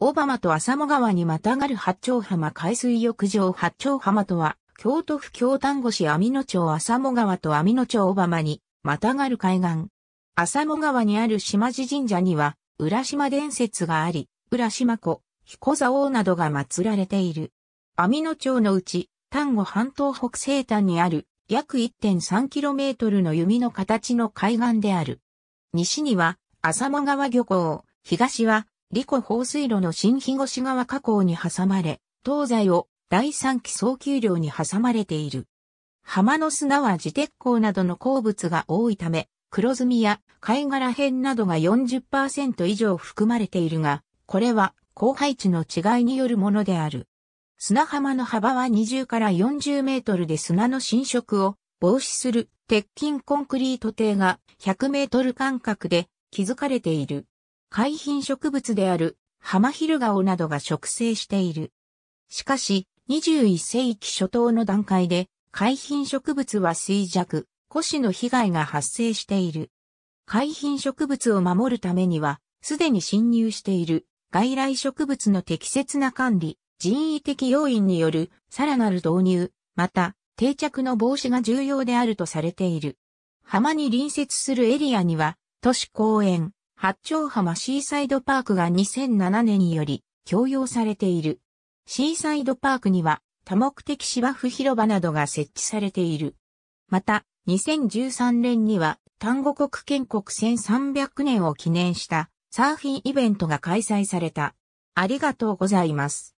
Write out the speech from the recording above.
小浜と浅間川にまたがる八丁浜海水浴場八丁浜とは、京都府京丹後市網野町浅間川と網野町小浜にまたがる海岸。浅間川にある島地神社には、浦島伝説があり、浦島湖、彦座王などが祀られている。網野町のうち、丹後半島北西端にある約 1.3km の弓の形の海岸である。西には、浅間川漁港、東は、リコ放水路の新日越川河口に挟まれ、東西を第三期早急量に挟まれている。浜の砂は自鉄鋼などの鉱物が多いため、黒ずみや貝殻片などが40%以上含まれているが、これは高配置の違いによるものである。砂浜の幅は20から40メートルで砂の浸食を防止する鉄筋コンクリート艇が100メートル間隔で築かれている。海浜植物であるハマヒルガオなどが植生している。しかし、21世紀初頭の段階で、海浜植物は衰弱、古紙の被害が発生している。海浜植物を守るためには、すでに侵入している外来植物の適切な管理、人為的要因によるさらなる導入、また定着の防止が重要であるとされている。浜に隣接するエリアには、都市公園、八丁浜シーサイドパークが2007年により供用されている。シーサイドパークには多目的芝生広場などが設置されている。また、2013年には単語国建国1300年を記念したサーフィンイベントが開催された。ありがとうございます。